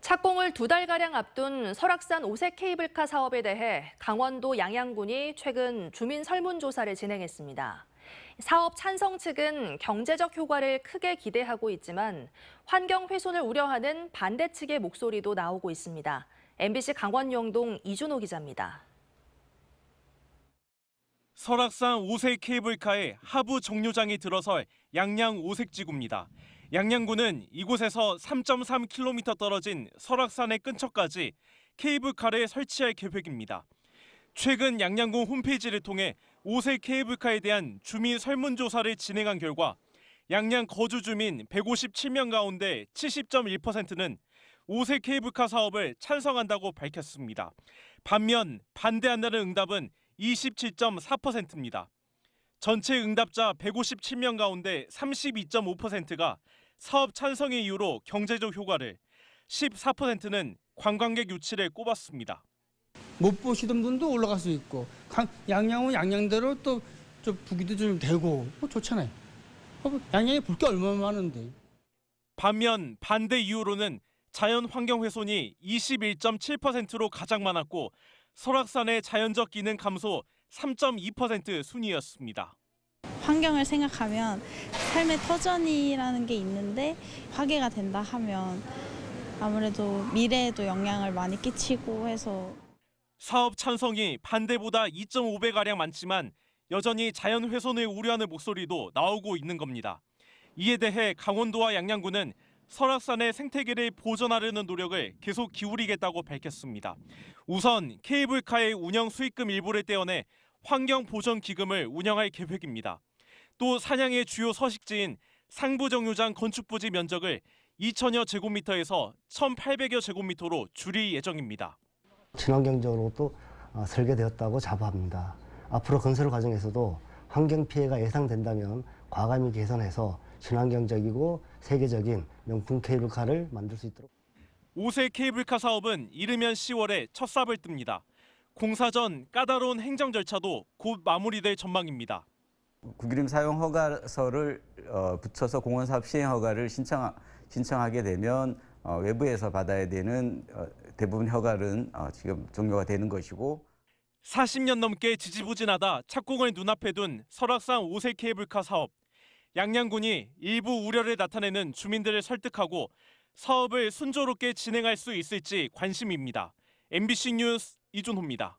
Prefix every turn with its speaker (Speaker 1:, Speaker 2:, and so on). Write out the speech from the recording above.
Speaker 1: 착공을 두 달가량 앞둔 설악산 오색 케이블카 사업에 대해 강원도 양양군이 최근 주민 설문조사를 진행했습니다. 사업 찬성 측은 경제적 효과를 크게 기대하고 있지만 환경 훼손을 우려하는 반대 측의 목소리도 나오고 있습니다. MBC 강원 영동 이준호 기자입니다. 설악산 오색 케이블카의 하부 정류장이 들어설 양양 오색지구입니다. 양양군은 이곳에서 3.3km 떨어진 설악산의 근처까지 케이블카를 설치할 계획입니다. 최근 양양군 홈페이지를 통해 5세 케이블카에 대한 주민 설문조사를 진행한 결과 양양 거주 주민 157명 가운데 70.1%는 5세 케이블카 사업을 찬성한다고 밝혔습니다. 반면 반대한다는 응답은 27.4%입니다. 전체 응답자 157명 가운데 32.5%가 사업 찬성의 이유로 경제적 효과를, 14%는 관광객 유치를 꼽았습니다. 못 보시던 분도 올라갈 수 있고 양양은 양양대로 또 좀 부기도 좀 되고 뭐 좋잖아요. 양양이 볼게 얼마나 많은데. 반면 반대 이유로는 자연 환경 훼손이 21.7%로 가장 많았고 설악산의 자연적 기능 감소 3.2% 순이었습니다. 환경을 생각하면 삶의 터전이라는 게 있는데 화괴가 된다 하면 아무래도 미래에도 영향을 많이 끼치고 해서 사업 찬성이 반대보다 2.5배가량 많지만 여전히 자연 훼손을 우려하는 목소리도 나오고 있는 겁니다. 이에 대해 강원도와 양양군은 설악산의 생태계를 보존하려는 노력을 계속 기울이겠다고 밝혔습니다. 우선 케이블카의 운영 수익금 일부를 떼어내 환경보전기금을 운영할 계획입니다. 또 산양의 주요 서식지인 상부정류장 건축부지 면적을 2천여 제곱미터에서 1,800여 제곱미터로 줄일 예정입니다. 친환경적으로도 어, 설계되었다고 자부합니다. 앞으로 건설 과정에서도 환경 피해가 예상된다면 과감히 개선해서 친환경적이고 세계적인 명품 케이블카를 만들 수 있도록. 5세 케이블카 사업은 이르면 10월에 첫 삽을 뜹니다. 공사 전 까다로운 행정 절차도 곧 마무리될 전망입니다. 구기림 사용 허가서를 어, 붙여서 공원 사업 시행 허가를 신청 신청하게 되면 어, 외부에서 받아야 되는 어, 대부분 허가는 어, 지금 종료가 되는 것이고 40년 넘게 지지부진하다 착공을 눈앞에 둔 설악산 오색 케이블카 사업. 양양군이 일부 우려를 나타내는 주민들을 설득하고 사업을 순조롭게 진행할 수 있을지 관심입니다. MBC 뉴스 이준호입니다.